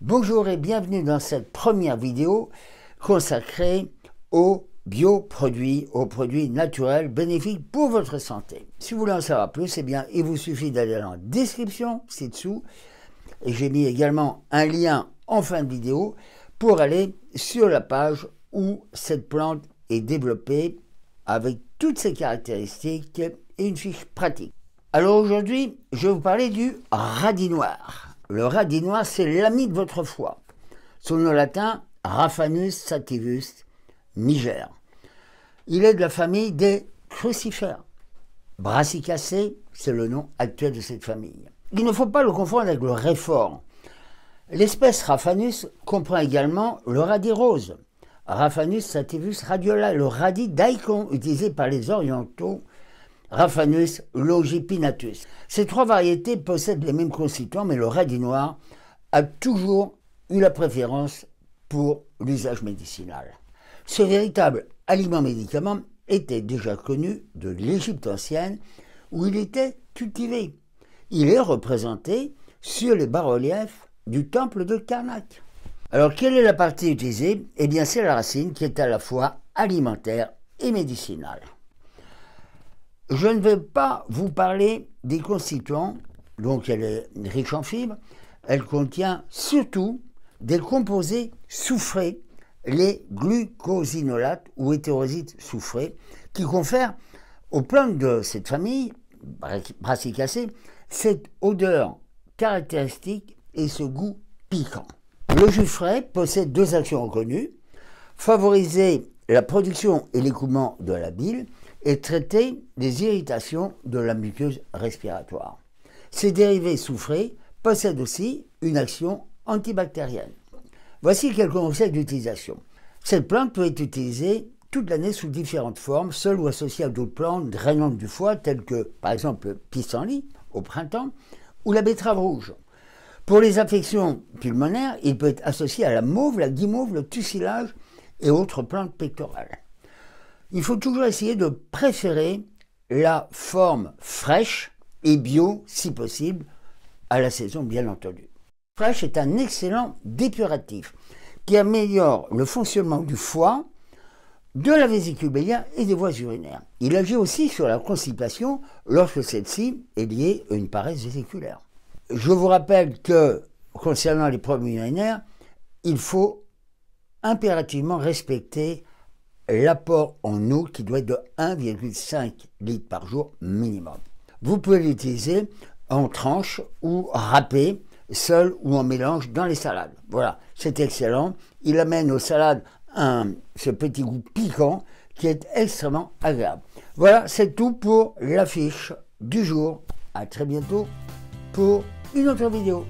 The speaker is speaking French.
Bonjour et bienvenue dans cette première vidéo consacrée aux bioproduits, aux produits naturels bénéfiques pour votre santé. Si vous voulez en savoir plus, eh bien, il vous suffit d'aller dans la description ci-dessous et j'ai mis également un lien en fin de vidéo pour aller sur la page où cette plante est développée avec toutes ses caractéristiques et une fiche pratique. Alors aujourd'hui, je vais vous parler du radis noir. Le radis noir, c'est l'ami de votre foi. Son nom latin, Raphanus sativus niger. Il est de la famille des crucifères. Brassicacée, c'est le nom actuel de cette famille. Il ne faut pas le confondre avec le réfort. L'espèce Raphanus comprend également le radis rose, Raphanus sativus radiola, le radis daikon utilisé par les orientaux Raphanus Logipinatus. Ces trois variétés possèdent les mêmes constituants, mais le radis noir a toujours eu la préférence pour l'usage médicinal. Ce véritable aliment médicament était déjà connu de l'Égypte ancienne, où il était cultivé. Il est représenté sur les bas-reliefs du temple de Karnak. Alors, quelle est la partie utilisée Eh bien, c'est la racine qui est à la fois alimentaire et médicinale. Je ne vais pas vous parler des constituants, donc elle est riche en fibres, elle contient surtout des composés soufrés, les glucosinolates ou hétérosites soufrés, qui confèrent aux plantes de cette famille, Brassicacées, cette odeur caractéristique et ce goût piquant. Le jus frais possède deux actions reconnues favoriser la production et l'écoulement de la bile et traiter les irritations de la muqueuse respiratoire. Ces dérivés soufrés possèdent aussi une action antibactérienne. Voici quelques conseils d'utilisation. Cette plante peut être utilisée toute l'année sous différentes formes, seule ou associée à d'autres plantes drainantes du foie, telles que par exemple pissenlit au printemps ou la betterave rouge. Pour les infections pulmonaires, il peut être associé à la mauve, la guimauve, le tussilage et autres plantes pectorales il faut toujours essayer de préférer la forme fraîche et bio, si possible, à la saison, bien entendu. Fraîche est un excellent dépuratif qui améliore le fonctionnement du foie, de la vésicule biliaire et des voies urinaires. Il agit aussi sur la constipation lorsque celle-ci est liée à une paresse vésiculaire. Je vous rappelle que concernant les problèmes urinaires, il faut impérativement respecter l'apport en eau qui doit être de 1,5 litre par jour minimum. Vous pouvez l'utiliser en tranche ou râpé, seul ou en mélange dans les salades. Voilà, c'est excellent. Il amène aux salades un, ce petit goût piquant qui est extrêmement agréable. Voilà, c'est tout pour l'affiche du jour. À très bientôt pour une autre vidéo.